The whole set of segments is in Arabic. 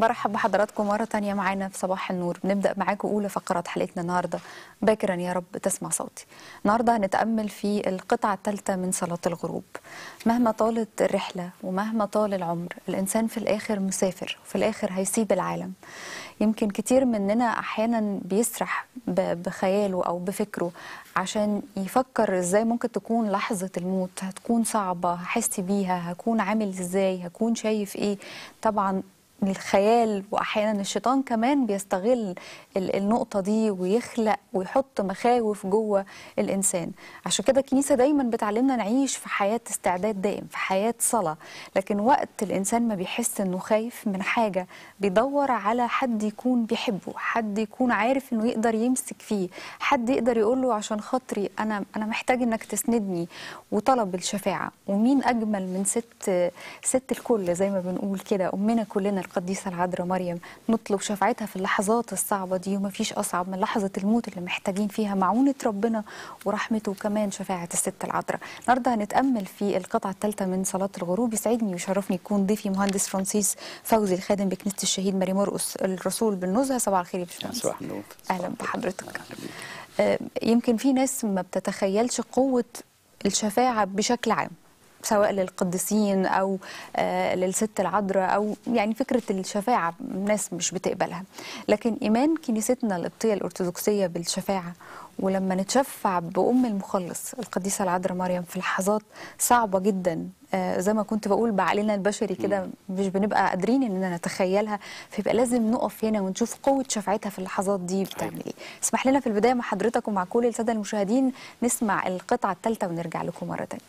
مرحبا بحضراتكم مرة تانية معانا في صباح النور بنبدأ معاكم أولى فقرات حلقتنا النهاردة باكرا يا رب تسمع صوتي النهاردة هنتأمل في القطعة الثالثة من صلاة الغروب مهما طالت الرحلة ومهما طال العمر الإنسان في الآخر مسافر وفي الآخر هيسيب العالم يمكن كتير مننا أحيانا بيسرح بخياله أو بفكره عشان يفكر إزاي ممكن تكون لحظة الموت هتكون صعبة هحس بيها هكون عامل إزاي هكون شايف إيه طبعا الخيال واحيانا الشيطان كمان بيستغل النقطه دي ويخلق ويحط مخاوف جوه الانسان عشان كده الكنيسه دايما بتعلمنا نعيش في حياه استعداد دائم في حياه صلاه لكن وقت الانسان ما بيحس انه خايف من حاجه بيدور على حد يكون بيحبه حد يكون عارف انه يقدر يمسك فيه حد يقدر يقول له عشان خاطري انا انا محتاج انك تسندني وطلب الشفاعه ومين اجمل من ست ست الكل زي ما بنقول كده امنا كلنا القديسة العذراء مريم نطلب شفاعتها في اللحظات الصعبة دي وما فيش أصعب من لحظة الموت اللي محتاجين فيها معونة ربنا ورحمته وكمان شفاعة الست العذراء النهاردة هنتأمل في القطعة الثالثة من صلاة الغروب يسعدني ويشرفني يكون ضيفي مهندس فرانسيس فوزي الخادم بكنيسة الشهيد ماري مرقس الرسول بالنزهة صباح الخير يا باشمهندس يعني أهلا بحضرتك آه، يمكن في ناس ما بتتخيلش قوة الشفاعة بشكل عام سواء للقديسين او آه، للست العذراء او يعني فكره الشفاعه الناس مش بتقبلها لكن ايمان كنيستنا القبطيه الارثوذكسيه بالشفاعه ولما نتشفع بام المخلص القديسه العذراء مريم في لحظات صعبه جدا آه، زي ما كنت بقول بعقلنا البشري كده مش بنبقى قادرين اننا نتخيلها فيبقى لازم نقف هنا ونشوف قوه شفاعتها في اللحظات دي بتعمل طيب. ايه اسمح لنا في البدايه مع حضرتك ومع كل الساده المشاهدين نسمع القطعه الثالثه ونرجع لكم مره ثانيه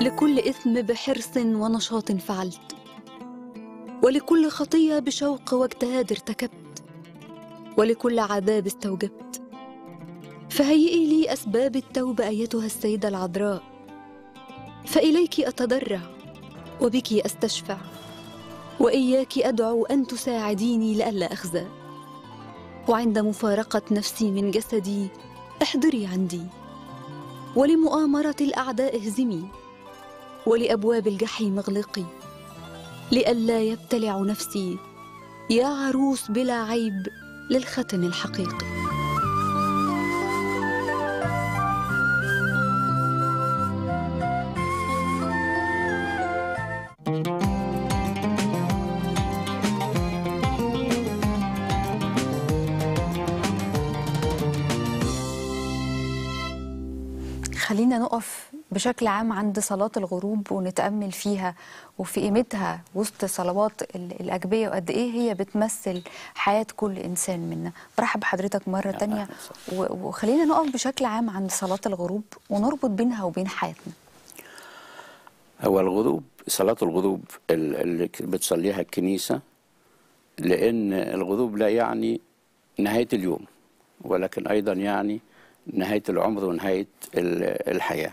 لكل إثم بحرص ونشاط فعلت ولكل خطية بشوق واجتهاد ارتكبت ولكل عذاب استوجبت فهيئي لي أسباب التوبة أيتها السيدة العذراء فإليك أتضرع وبك أستشفع وإياك أدعو أن تساعديني لئلا أخزى وعند مفارقة نفسي من جسدي احضري عندي ولمؤامرة الأعداء اهزمي ولأبواب الجحيم اغلقي لئلا يبتلع نفسي يا عروس بلا عيب للختم الحقيقي بشكل عام عند صلاة الغروب ونتأمل فيها وفي قيمتها وسط صلوات الأجبية وقد إيه هي بتمثل حياة كل إنسان منا برحب بحضرتك مرة تانية وخلينا نقف بشكل عام عند صلاة الغروب ونربط بينها وبين حياتنا هو الغروب صلاة الغروب اللي بتصليها الكنيسة لأن الغروب لا يعني نهاية اليوم ولكن أيضا يعني نهاية العمر ونهاية الحياة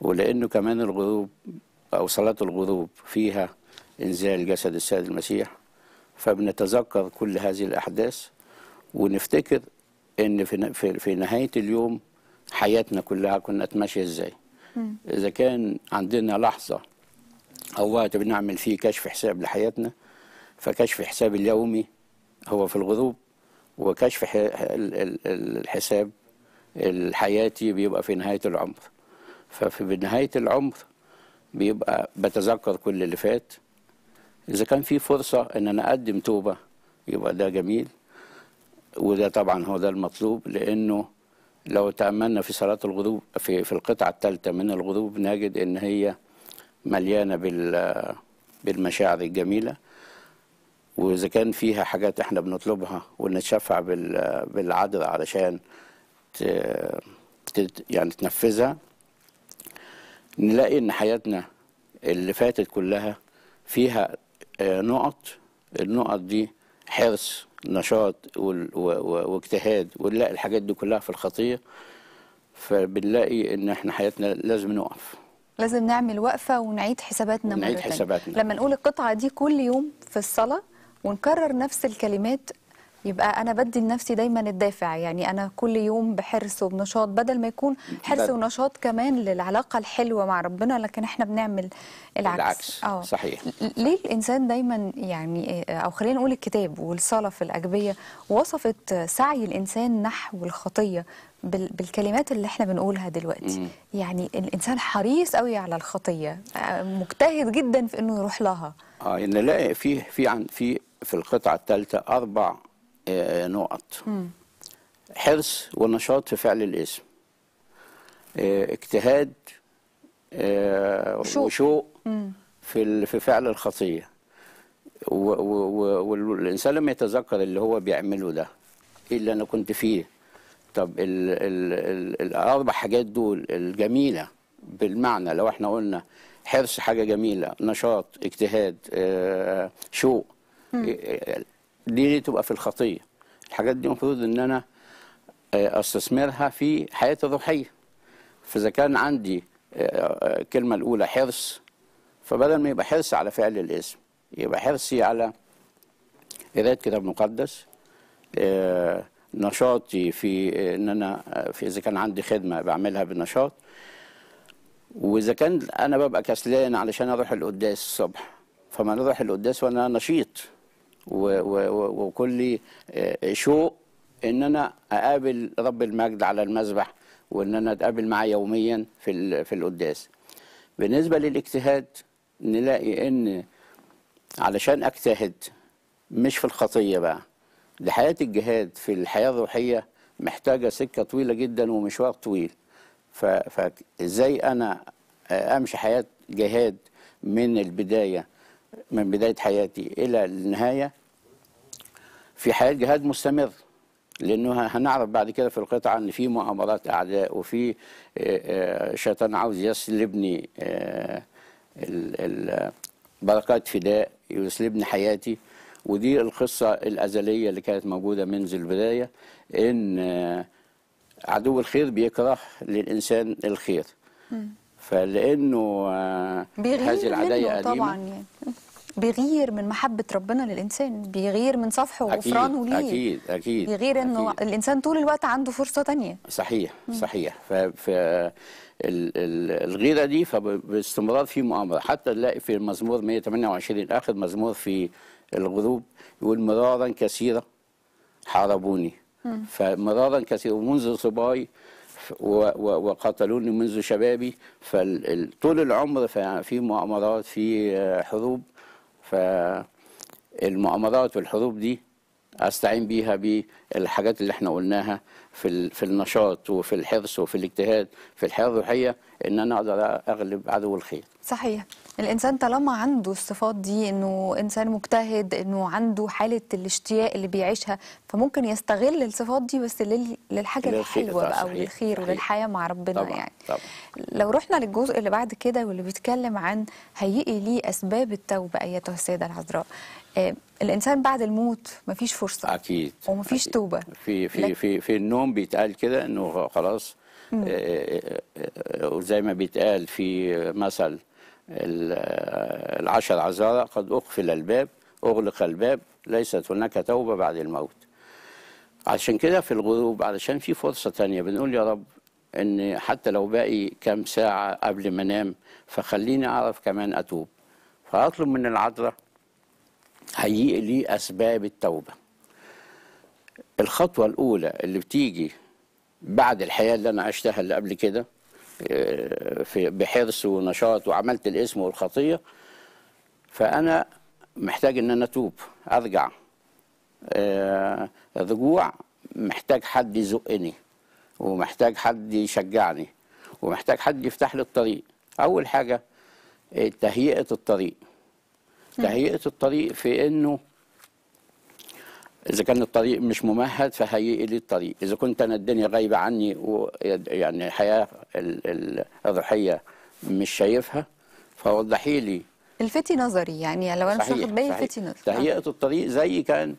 ولأنه كمان الغروب أو صلاة الغروب فيها إنزال جسد السيد المسيح فبنتذكر كل هذه الأحداث ونفتكر إن في, في, نهاية اليوم حياتنا كلها كنا ماشية إزاي إذا كان عندنا لحظة أو وقت بنعمل فيه كشف حساب لحياتنا فكشف حساب اليومي هو في الغروب وكشف الحساب الحياتي بيبقى في نهاية العمر ففي نهاية العمر بيبقى بتذكر كل اللي فات إذا كان في فرصة إن أنا أقدم توبة يبقى ده جميل وده طبعا هو ده المطلوب لأنه لو تأملنا في صلاة الغروب في في القطعة الثالثة من الغروب نجد إن هي مليانة بال بالمشاعر الجميلة وإذا كان فيها حاجات إحنا بنطلبها ونتشفع بالعذر علشان ت... يعني تنفذها نلاقي ان حياتنا اللي فاتت كلها فيها آه، نقط النقط دي حرص نشاط واجتهاد ونلاقي الحاجات دي كلها في الخطيه فبنلاقي ان احنا حياتنا لازم نقف لازم نعمل وقفه ونعيد حساباتنا نعيد مرة حساباتنا لما نقول القطعه دي كل يوم في الصلاه ونكرر نفس الكلمات يبقى انا بدي لنفسي دايما الدافع يعني انا كل يوم بحرص وبنشاط بدل ما يكون حرص ونشاط كمان للعلاقه الحلوه مع ربنا لكن احنا بنعمل العكس, العكس. اه صحيح ليه الانسان دايما يعني آه، او خلينا نقول الكتاب والصلاه في الاجبيه وصفت سعي الانسان نحو الخطيه بالكلمات اللي احنا بنقولها دلوقتي يعني الانسان حريص قوي على الخطيه آه، مجتهد جدا في انه يروح لها اه نلاقي يعني في في عن في في القطعه الثالثه اربع نقط حرص ونشاط في فعل الاسم آه، اجتهاد آه، وشوق في في فعل الخطيه والانسان لما يتذكر اللي هو بيعمله ده ايه اللي انا كنت فيه طب الـ الـ الـ الاربع حاجات دول الجميله بالمعنى لو احنا قلنا حرص حاجه جميله نشاط اجتهاد آه، شوق دي تبقى في الخطيه الحاجات دي المفروض ان انا آه، استثمرها في حياه الروحيه فاذا كان عندي الكلمه آه، آه، الاولى حرص فبدل ما يبقى حرص على فعل الاسم يبقى حرصي على قراءه كتاب مقدس نشاطي في ان انا في اذا كان عندي خدمه بعملها بنشاط واذا كان انا ببقى كسلان علشان اروح القداس الصبح فما نروح القداس وانا نشيط وكل آه، شوق ان انا اقابل رب المجد على المذبح وان انا اتقابل معاه يوميا في في القداس بالنسبه للاجتهاد نلاقي ان علشان اجتهد مش في الخطيه بقى لحياه الجهاد في الحياه الروحيه محتاجه سكه طويله جدا ومشوار طويل فازاي انا آه، امشي حياه جهاد من البدايه من بدايه حياتي الى النهايه في حياة جهاد مستمر لانه هنعرف بعد كده في القطعه ان في مؤامرات اعداء وفي آه، آه، شيطان عاوز يسلبني آه، بركات فداء يسلبني حياتي ودي القصه الازليه اللي كانت موجوده منذ البدايه ان عدو الخير بيكره للانسان الخير فلانه هذه العدايه قديمه طبعا يعني. بيغير من محبة ربنا للإنسان بيغير من صفحه وغفرانه ليه أكيد أكيد بيغير أنه الإنسان طول الوقت عنده فرصة تانية صحيح مم. صحيح فالغيرة دي فباستمرار في مؤامرة حتى نلاقي في المزمور 128 آخر مزمور في الغروب يقول مرارا كثيرة حاربوني مم. فمرارا كثيرة ومنذ صباي وقتلوني منذ شبابي فطول العمر في مؤامرات في آه، حروب فالمؤامرات والحروب دي استعين بيها بالحاجات اللي احنا قلناها في في النشاط وفي الحرص وفي الاجتهاد في الحياه الروحيه ان انا اقدر اغلب عدو الخير. صحيح. الانسان طالما عنده الصفات دي انه انسان مجتهد انه عنده حاله الاشتياق اللي بيعيشها فممكن يستغل الصفات دي بس للحاجه الحلوه بقى وللخير وللحياه مع ربنا طبعا. يعني طبعا. لو رحنا للجزء اللي بعد كده واللي بيتكلم عن هيئي لي اسباب التوبه ايتها السيده العذراء آه الانسان بعد الموت مفيش فرصه اكيد ومفيش أكيد. توبه في في في في النوم بيتقال كده انه خلاص وزي آه، آه، آه، ما بيتقال في مثل العشر عزارة قد أقفل الباب أغلق الباب ليست هناك توبة بعد الموت عشان كده في الغروب علشان في فرصة تانية بنقول يا رب ان حتى لو باقي كام ساعة قبل ما انام فخليني اعرف كمان اتوب فاطلب من العذراء هيئ لي اسباب التوبة الخطوة الاولى اللي بتيجي بعد الحياة اللي انا عشتها اللي قبل كده في بحرص ونشاط وعملت الاسم والخطيه فانا محتاج ان انا اتوب ارجع آه، الرجوع محتاج حد يزقني ومحتاج حد يشجعني ومحتاج حد يفتح لي الطريق اول حاجه إيه، تهيئه الطريق تهيئه الطريق في انه إذا كان الطريق مش ممهد فهيئ لي الطريق، إذا كنت أنا الدنيا غايبة عني ويعني الحياة الروحية مش شايفها فوضحي لي الفتي نظري يعني لو أنا مش واخد بالي الفتي نظري تهيئة آه. الطريق زي كان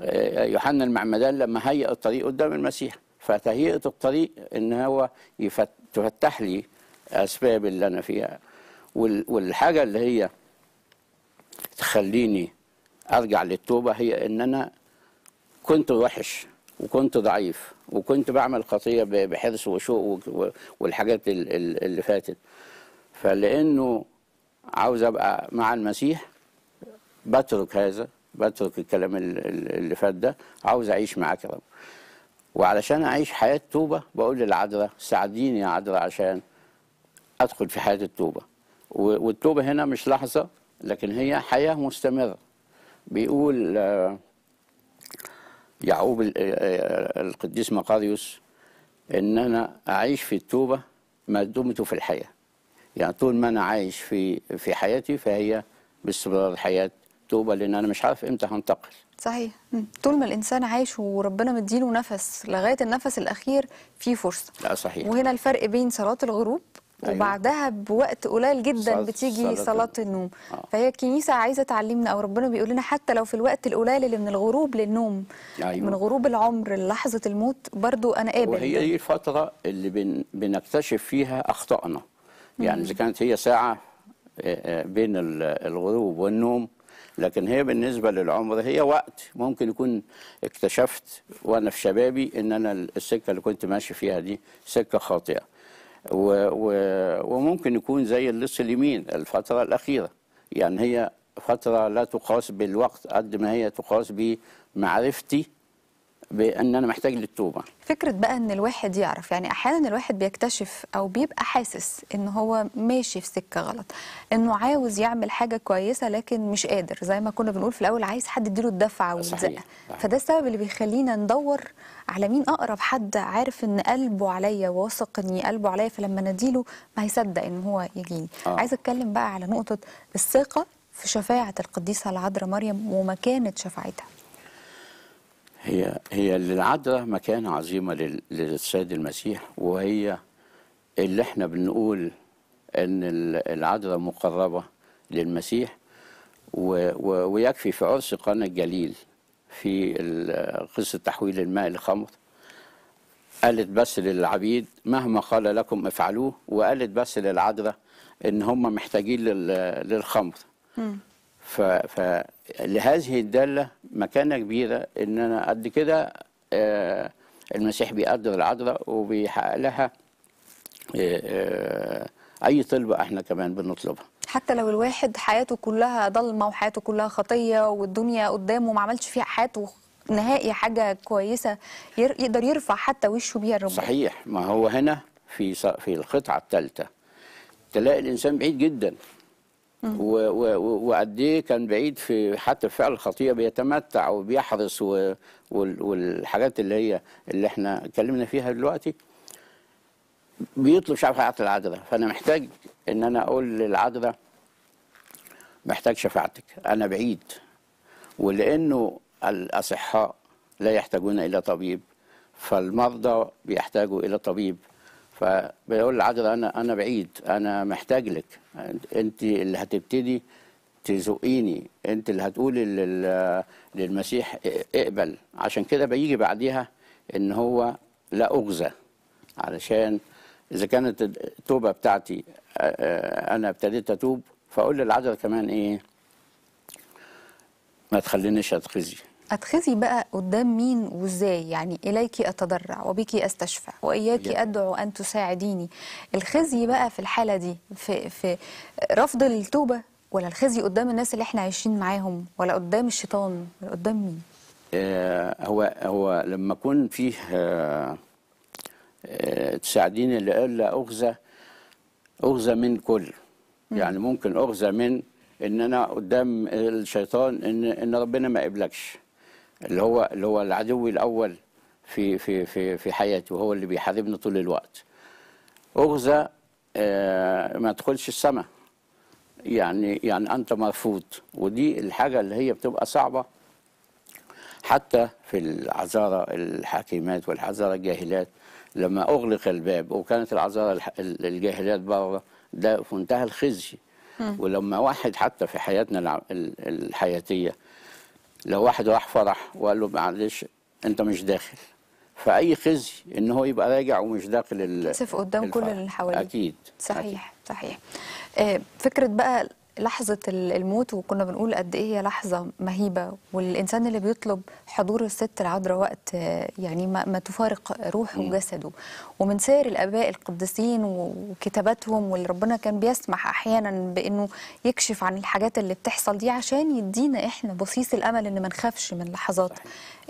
آه، يوحنا المعمدان لما هيئ الطريق قدام المسيح فتهيئة الطريق إن هو تفتح لي أسباب اللي أنا فيها والحاجة اللي هي تخليني أرجع للتوبة هي إن أنا كنت وحش وكنت ضعيف وكنت بعمل خطية بحرص وشوق والحاجات اللي فاتت فلأنه عاوز أبقى مع المسيح بترك هذا بترك الكلام اللي فات ده عاوز أعيش معاك يا رب وعلشان أعيش حياة توبة بقول للعذراء ساعديني يا عذراء عشان أدخل في حياة التوبة والتوبة هنا مش لحظة لكن هي حياة مستمرة بيقول آه، يعقوب آه، آه، القديس مقاريوس ان انا اعيش في التوبه ما دمت في الحياه يعني طول ما انا عايش في في حياتي فهي باستمرار الحياه توبه لان انا مش عارف امتى هنتقل صحيح طول ما الانسان عايش وربنا مديله نفس لغايه النفس الاخير في فرصه لا صحيح وهنا الفرق بين صلاه الغروب أيوة. وبعدها بوقت قليل جدا بتيجي صلاه النوم آه. فهي الكنيسه عايزه تعلمنا او ربنا بيقول لنا حتى لو في الوقت القليل اللي من الغروب للنوم أيوة. من غروب العمر للحظه الموت برضو انا قابل وهي دي الفتره اللي بن بنكتشف فيها اخطائنا يعني اذا كانت هي ساعه آه، آه، بين الغروب والنوم لكن هي بالنسبه للعمر هي وقت ممكن يكون اكتشفت وانا في شبابي ان انا السكه اللي كنت ماشي فيها دي سكه خاطئه و و وممكن يكون زي اللص اليمين الفترة الأخيرة يعني هي فترة لا تقاس بالوقت قد ما هي تقاس بمعرفتي بان انا محتاج للتوبه فكره بقى ان الواحد يعرف يعني احيانا الواحد بيكتشف او بيبقى حاسس ان هو ماشي في سكه غلط انه عاوز يعمل حاجه كويسه لكن مش قادر زي ما كنا بنقول في الاول عايز حد يديله الدفعه والزقه فده السبب اللي بيخلينا ندور على مين اقرب حد عارف ان قلبه عليا واثق ان قلبه عليا فلما نديله ما هيصدق ان هو يجيني آه. عايز اتكلم بقى على نقطه الثقه في شفاعه القديسه العذراء مريم ومكانه شفاعتها هي هي العذراء مكانة عظيمة للسيد المسيح وهي اللي احنا بنقول ان العذراء مقربة للمسيح ويكفي في عرس قنا الجليل في قصة تحويل الماء لخمر قالت بس للعبيد مهما قال لكم افعلوه وقالت بس للعذراء ان هم محتاجين للخمر فلهذه الدالة مكانة كبيرة إن أنا قد كده آه، المسيح بيقدر العذراء وبيحقق لها آه، آه، أي طلبة إحنا كمان بنطلبها حتى لو الواحد حياته كلها ضلمة وحياته كلها خطية والدنيا قدامه ما عملش فيها حياته نهائي حاجة كويسة يقدر يرفع حتى وشه بيها الرب صحيح ما هو هنا في في القطعة الثالثة تلاقي الإنسان بعيد جدا وقد ايه كان بعيد في حتى فعل الخطيه بيتمتع وبيحرص والحاجات اللي هي اللي احنا اتكلمنا فيها دلوقتي بيطلب شفاعه العذراء فانا محتاج ان انا اقول للعذراء محتاج شفاعتك انا بعيد ولانه الاصحاء لا يحتاجون الى طبيب فالمرضى بيحتاجوا الى طبيب فبيقول العجل انا انا بعيد انا محتاج لك انت اللي هتبتدي تزقيني انت اللي هتقولي للمسيح اقبل عشان كده بيجي بعديها ان هو لا اغزى علشان اذا كانت التوبه بتاعتي انا ابتديت اتوب فاقول للعجل كمان ايه ما تخلينيش اتخزي أتخذي بقى قدام مين وإزاي يعني إليك أتضرع وبك أستشفع وإياك أدعو أن تساعديني الخزي بقى في الحالة دي في, في رفض التوبة ولا الخزي قدام الناس اللي احنا عايشين معاهم ولا قدام الشيطان ولا قدام مين آه، هو هو لما اكون فيه آه، آه، تساعديني اللي قال لا أغزى أغزى من كل يعني ممكن أغزى من ان انا قدام الشيطان ان ان ربنا ما يقبلكش اللي هو اللي هو العدو الاول في في في في حياتي وهو اللي بيحاربني طول الوقت اغزى آه، ما تدخلش السماء يعني يعني انت مرفوض ودي الحاجه اللي هي بتبقى صعبه حتى في العذارى الحكيمات والعذارى الجاهلات لما اغلق الباب وكانت العذارى الجاهلات بره ده في منتهى الخزي ولما واحد حتى في حياتنا الحياتيه لو واحد راح فرح وقال له معلش انت مش داخل فاي خزي ان هو يبقى راجع ومش داخل ال قدام الفرح. كل اللي حواليه اكيد صحيح أكيد. صحيح آه، فكره بقى لحظة الموت وكنا بنقول قد إيه هي لحظة مهيبة والإنسان اللي بيطلب حضور الست العذراء وقت يعني ما, ما تفارق روحه وجسده ومن سير الآباء القديسين وكتاباتهم واللي ربنا كان بيسمح أحيانا بإنه يكشف عن الحاجات اللي بتحصل دي عشان يدينا إحنا بصيص الأمل إن ما نخافش من لحظات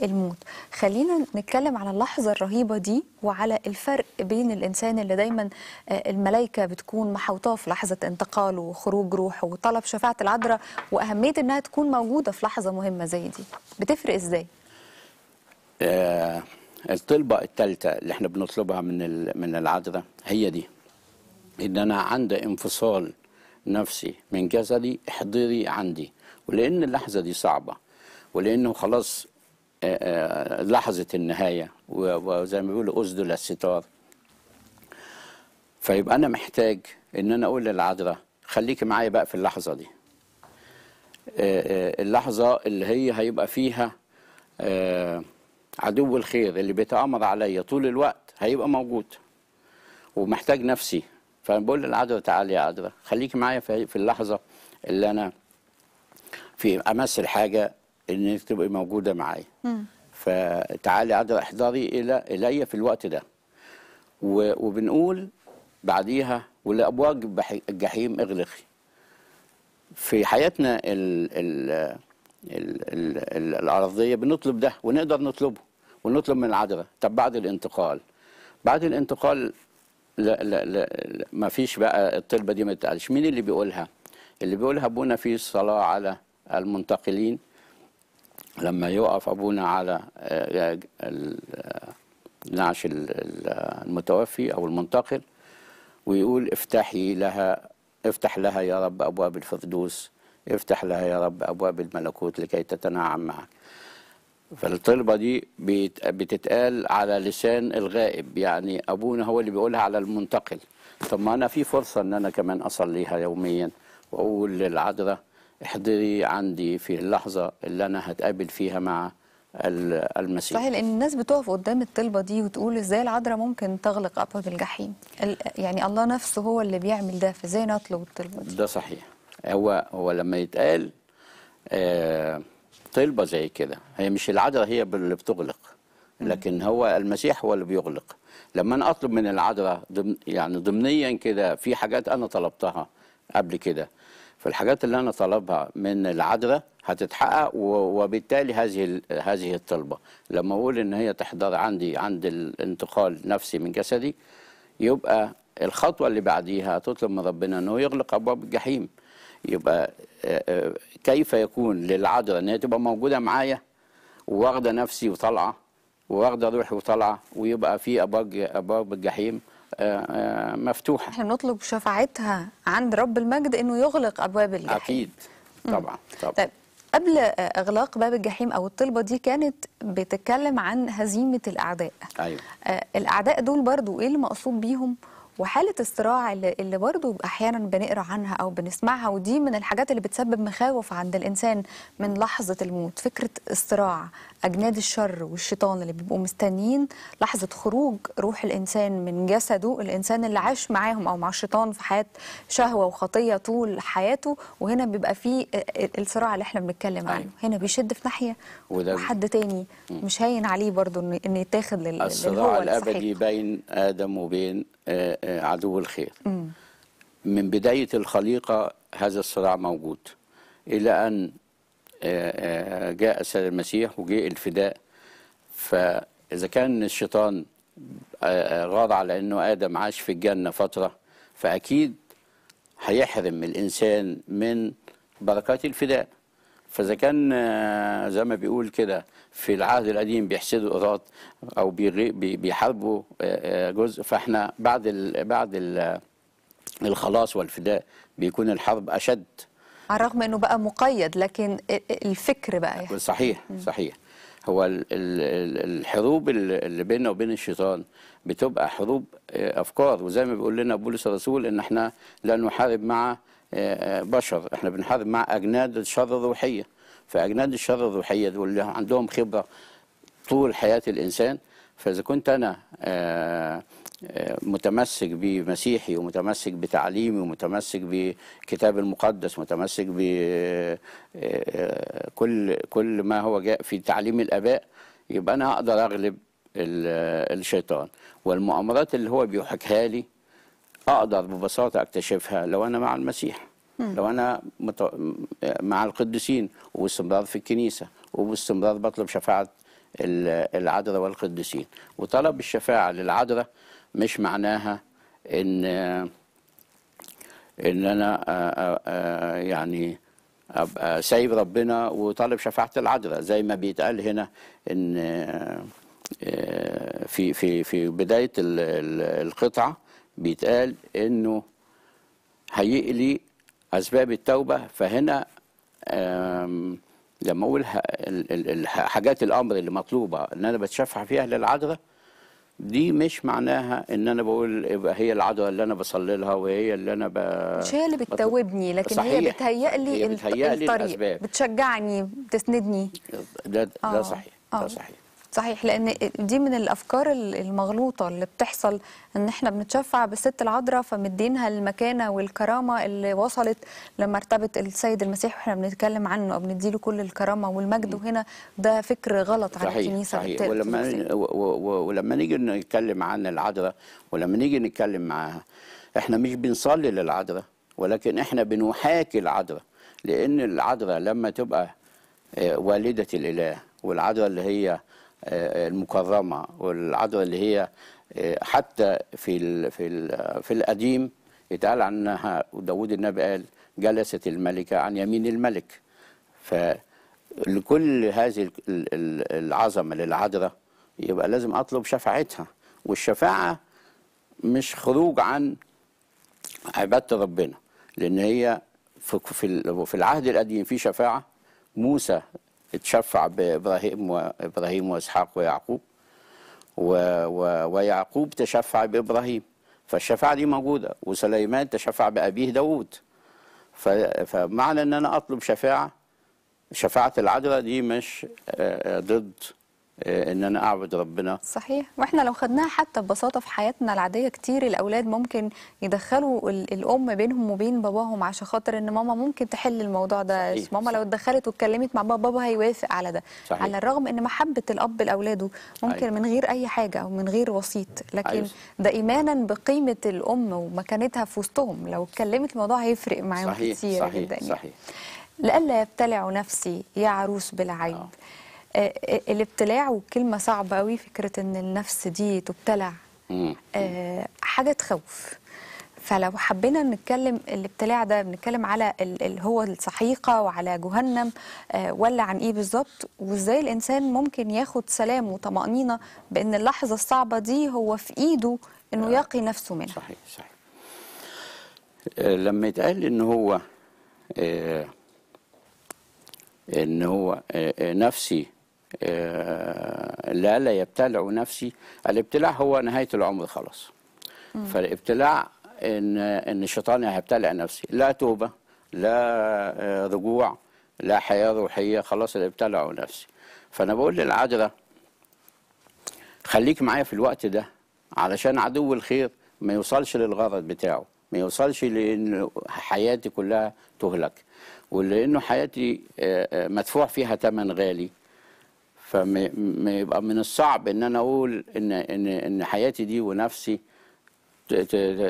الموت خلينا نتكلم على اللحظة الرهيبة دي وعلى الفرق بين الإنسان اللي دايما آه، الملائكة بتكون محوطاه في لحظة انتقاله وخروج روحه وطلب شفاعه العذراء واهميه انها تكون موجوده في لحظه مهمه زي دي بتفرق ازاي آه الطلبه الثالثه اللي احنا بنطلبها من من العذراء هي دي ان انا عندي انفصال نفسي من جسدي احضري عندي ولان اللحظه دي صعبه ولانه خلاص آه، آه، لحظه النهايه وزي ما بيقولوا اسدل الستار فيبقى انا محتاج ان انا اقول للعذراء خليك معايا بقى في اللحظة دي آه، آه، اللحظة اللي هي هيبقى فيها آه، عدو الخير اللي بيتآمر عليا طول الوقت هيبقى موجود ومحتاج نفسي فبقول بقول تعالي يا عدوى خليك معايا في اللحظة اللي أنا في أمثل حاجة إنك تبقي موجودة معايا فتعالي عدوى احضري إلى إلي في الوقت ده وبنقول بعديها والابواج الجحيم اغلقي في حياتنا الـ الـ الـ الـ الارضيه بنطلب ده ونقدر نطلبه ونطلب من العدرة طب بعد الانتقال بعد الانتقال لا لا لا ما فيش بقى الطلبه دي ما تتقالش مين اللي بيقولها اللي بيقولها ابونا في الصلاه على المنتقلين لما يقف ابونا على آه، نعش المتوفي او المنتقل ويقول افتحي لها افتح لها يا رب أبواب الفردوس افتح لها يا رب أبواب الملكوت لكي تتناعم معك فالطلبة دي بتتقال على لسان الغائب يعني أبونا هو اللي بيقولها على المنتقل طب ما أنا في فرصة أن أنا كمان أصليها يوميا وأقول للعذراء احضري عندي في اللحظة اللي أنا هتقابل فيها مع المسيح صحيح لان الناس بتقف قدام الطلبه دي وتقول ازاي العذراء ممكن تغلق ابواب الجحيم يعني الله نفسه هو اللي بيعمل ده فازاي نطلب الطلبه دي ده صحيح هو هو لما يتقال طلبه آه، زي كده هي مش العذراء هي اللي بتغلق لكن هو المسيح هو اللي بيغلق لما انا اطلب من العذراء ضمن يعني ضمنيا كده في حاجات انا طلبتها قبل كده فالحاجات اللي انا طلبها من العدرة هتتحقق وبالتالي هذه هذه الطلبه لما اقول ان هي تحضر عندي عند الانتقال نفسي من جسدي يبقى الخطوه اللي بعديها تطلب من ربنا انه يغلق ابواب الجحيم يبقى كيف يكون للعدرة ان هي تبقى موجوده معايا واخده نفسي وطالعه واخده روحي وطالعه ويبقى في ابواب ابواب الجحيم آه، آه، مفتوحه احنا بنطلب شفاعتها عند رب المجد انه يغلق ابواب الجحيم اكيد طبعا طبعا طيب قبل اغلاق باب الجحيم او الطلبه دي كانت بتتكلم عن هزيمه الاعداء ايوه آه، الاعداء دول برضو ايه المقصود بيهم وحاله الصراع اللي, اللي برضو احيانا بنقرا عنها او بنسمعها ودي من الحاجات اللي بتسبب مخاوف عند الانسان من لحظه الموت فكره الصراع اجناد الشر والشيطان اللي بيبقوا مستنيين لحظه خروج روح الانسان من جسده الانسان اللي عاش معاهم او مع الشيطان في حياه شهوه وخطيه طول حياته وهنا بيبقى فيه الصراع اللي احنا بنتكلم عنه أيوه. هنا بيشد في ناحيه وحد تاني مش هاين عليه برضو ان يتاخد لل الصراع الابدي بين ادم وبين آه، آه، عدو الخير من بداية الخليقة هذا الصراع موجود إلى أن آه، جاء السيد المسيح وجاء الفداء فإذا كان الشيطان غار على أنه آدم عاش في الجنة فترة فأكيد هيحرم الإنسان من بركات الفداء فاذا كان آه، زي ما بيقول كده في العهد القديم بيحسدوا القضاة او بيحاربوا آه، آه، جزء فاحنا بعد الـ بعد الـ الخلاص والفداء بيكون الحرب اشد على الرغم انه بقى مقيد لكن الفكر بقى يعني. صحيح صحيح هو الحروب اللي بيننا وبين الشيطان بتبقى حروب افكار وزي ما بيقول لنا بولس الرسول ان احنا لا نحارب مع بشر احنا بنحارب مع اجناد الشر الروحيه فاجناد الشر الروحيه دول اللي عندهم خبره طول حياه الانسان فاذا كنت انا آه، آه، متمسك بمسيحي ومتمسك بتعليمي ومتمسك بكتاب المقدس متمسك بكل آه، كل ما هو جاء في تعليم الاباء يبقى انا هقدر اغلب الشيطان والمؤامرات اللي هو بيحكيها لي اقدر ببساطه اكتشفها لو انا مع المسيح لو انا مت... مع القديسين وباستمرار في الكنيسه وباستمرار بطلب شفاعه العذراء والقديسين وطلب الشفاعه للعذراء مش معناها ان ان انا يعني ابقى سايب ربنا وطالب شفاعه العذراء زي ما بيتقال هنا ان في في في بدايه القطعه بيتقال انه هيقلي اسباب التوبه فهنا لما اقول حاجات الامر اللي مطلوبه ان انا بتشفع فيها للعذراء دي مش معناها ان انا بقول يبقى هي العدوى اللي انا بصلي لها وهي اللي انا ب... مش هي اللي بتتوبني لكن صحيح. هي بتهيئ لي هي بتهيأ لي الطريق الأسباب. بتشجعني بتسندني ده ده, آه. ده صحيح ده آه. صحيح صحيح لان دي من الافكار المغلوطه اللي بتحصل ان احنا بنتشفع بالست العذراء فمدينها المكانه والكرامه اللي وصلت لمرتبه السيد المسيح واحنا بنتكلم عنه او له كل الكرامه والمجد وهنا ده فكر غلط على الكنيسه صحيح صحيح ولما ولما نيجي نتكلم عن العذراء ولما نيجي نتكلم معاها احنا مش بنصلي للعذراء ولكن احنا بنحاكي العذراء لان العذراء لما تبقى آه، والده الاله والعذراء اللي هي المكرمه والعذراء اللي هي آه، حتى في الـ في الـ في القديم اتقال عنها وداود النبي قال جلست الملكه عن يمين الملك فلكل هذه العظمه للعذراء يبقى لازم اطلب شفاعتها والشفاعه مش خروج عن عباده ربنا لان هي في في العهد القديم في شفاعه موسى اتشفع بابراهيم وابراهيم واسحاق ويعقوب و و ويعقوب تشفع بابراهيم فالشفاعه دي موجوده وسليمان تشفع بابيه داوود فمعنى ان انا اطلب شفاعه شفاعه العذراء دي مش آه، آه، ضد آه، ان انا اعبد ربنا صحيح واحنا لو خدناها حتى ببساطه في حياتنا العاديه كتير الاولاد ممكن يدخلوا الام بينهم وبين باباهم عشان خاطر ان ماما ممكن تحل الموضوع ده صحيح. ماما لو اتدخلت واتكلمت مع بابا بابا هيوافق على ده صحيح. على الرغم ان محبه الاب لاولاده ممكن أيوة. من غير اي حاجه او من غير وسيط لكن أيوة. ده ايمانا بقيمه الام ومكانتها في وسطهم لو اتكلمت الموضوع هيفرق معاهم كتير صحيح جدا يعني. صحيح لئلا يبتلع نفسي يا عروس بالعيب آه. آه، آه، الابتلاع وكلمه صعبه قوي فكره ان النفس دي تبتلع آه، حاجه تخوف فلو حبينا نتكلم الابتلاع ده بنتكلم على اللي هو الصحيقه وعلى جهنم ولا عن ايه بالظبط وازاي الانسان ممكن ياخد سلام وطمانينه بان اللحظه الصعبه دي هو في ايده انه يقي نفسه منها صحيح صحيح لما يتقال ان هو ان هو نفسي آه، لا لا يبتلع نفسي الابتلاع هو نهاية العمر خلاص فالابتلاع إن, إن الشيطان هيبتلع نفسي لا توبة لا آه، رجوع لا حياة روحية خلاص اللي ابتلعوا نفسي فأنا بقول للعذراء خليك معايا في الوقت ده علشان عدو الخير ما يوصلش للغرض بتاعه ما يوصلش لأن حياتي كلها تهلك ولأنه حياتي آه، مدفوع فيها ثمن غالي فما يبقى من الصعب ان انا اقول ان ان ان حياتي دي ونفسي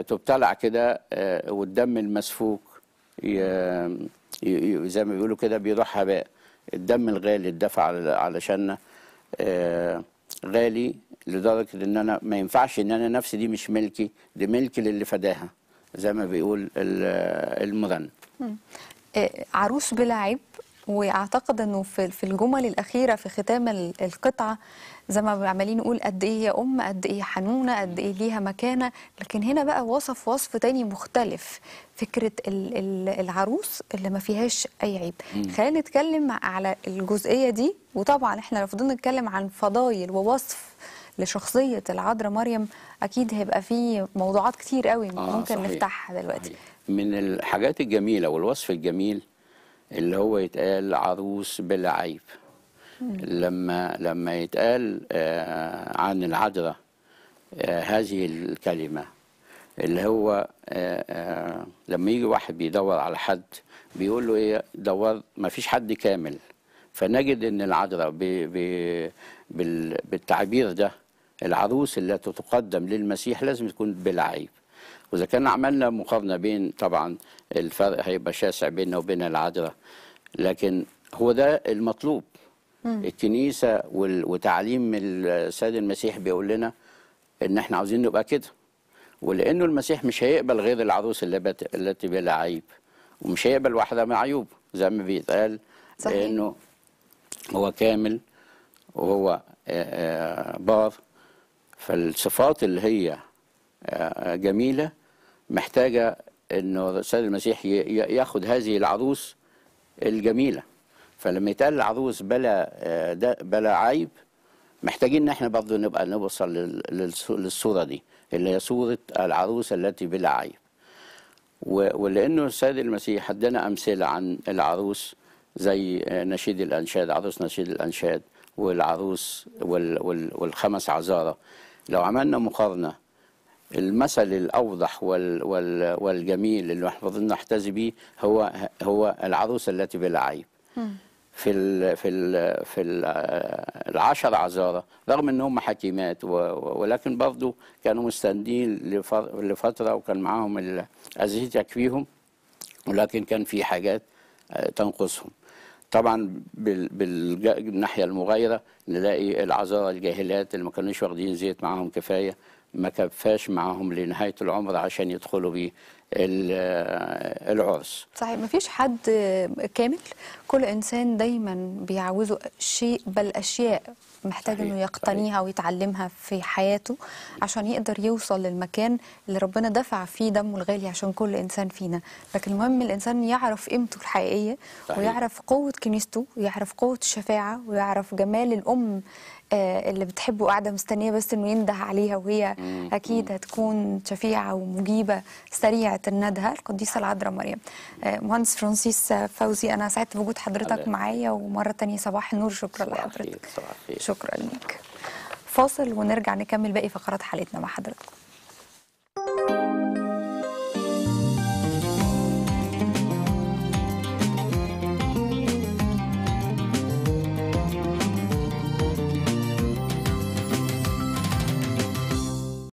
تبتلع كده آه، والدم المسفوك زي ما بيقولوا كده بيروح هباء الدم الغالي الدفع علشان آه، غالي لدرجه ان انا ما ينفعش ان انا نفسي دي مش ملكي دي ملك للي فداها زي ما بيقول المغني آه، عروس بلا عيب واعتقد انه في في الجمل الاخيره في ختام القطعه زي ما عمالين نقول قد ايه يا ام قد ايه حنونه قد ايه ليها مكانه لكن هنا بقى وصف وصف تاني مختلف فكره العروس اللي ما فيهاش اي عيب خلينا نتكلم على الجزئيه دي وطبعا احنا لو فضلنا نتكلم عن فضايل ووصف لشخصيه العذراء مريم اكيد هيبقى في موضوعات كتير قوي آه، ممكن آه نفتحها دلوقتي من الحاجات الجميله والوصف الجميل اللي هو يتقال عروس بلا عيب لما لما يتقال آه، عن العذراء آه، هذه الكلمه اللي هو آه، لما يجي واحد بيدور على حد بيقول له ايه دور ما فيش حد كامل فنجد ان العذراء بالتعبير ده العروس التي تقدم للمسيح لازم تكون بلا عيب واذا كان عملنا مقارنه بين طبعا الفرق هيبقى شاسع بيننا وبين العذراء لكن هو ده المطلوب مم. الكنيسه وتعليم السيد المسيح بيقول لنا ان احنا عاوزين نبقى كده ولانه المسيح مش هيقبل غير العروس اللي التي بلا عيب ومش هيقبل واحده مع زي ما بيتقال صحيح. انه هو كامل وهو بار فالصفات اللي هي جميلة محتاجة أنه السيد المسيح ياخد هذه العروس الجميلة فلما يتقال العروس بلا آه، بلا عيب محتاجين ان احنا برضه نبقى نوصل للصوره دي اللي هي صوره العروس التي بلا عيب ولانه السيد المسيح ادانا امثله عن العروس زي نشيد الانشاد عروس نشيد الانشاد والعروس والخمس عزاره لو عملنا مقارنه المثل الأوضح وال وال والجميل اللي احنا فضلنا نحتذي به هو هو العروس التي بلا عيب. في الـ في الـ في العشر عذاره رغم ان هم حكيمات ولكن برضه كانوا مستندين لفتره وكان معاهم الذي تكفيهم ولكن كان في حاجات آه، تنقصهم طبعا بالناحيه المغايره نلاقي العذاره الجاهلات اللي ما كانوش واخدين زيت معاهم كفايه ما كفاش معاهم لنهايه العمر عشان يدخلوا بيه العرس صحيح ما فيش حد كامل كل انسان دايما بيعوزه شيء بل اشياء محتاج صحيح. انه يقتنيها صحيح. ويتعلمها في حياته عشان يقدر يوصل للمكان اللي ربنا دفع فيه دمه الغالي عشان كل انسان فينا لكن المهم الانسان يعرف قيمته الحقيقيه صحيح. ويعرف قوه كنيسته ويعرف قوه الشفاعه ويعرف جمال الام آه، اللي بتحبه قاعده مستنيه بس انه ينده عليها وهي اكيد هتكون شفيعه ومجيبه سريعه الندهه القديسه العذراء مريم آه، مهندس فرانسيس فوزي انا سعدت بوجود حضرتك معايا ومره تانية صباح النور شكرا لحضرتك صباح شكرا ليك فاصل ونرجع نكمل باقي فقرات حلقتنا مع حضرتك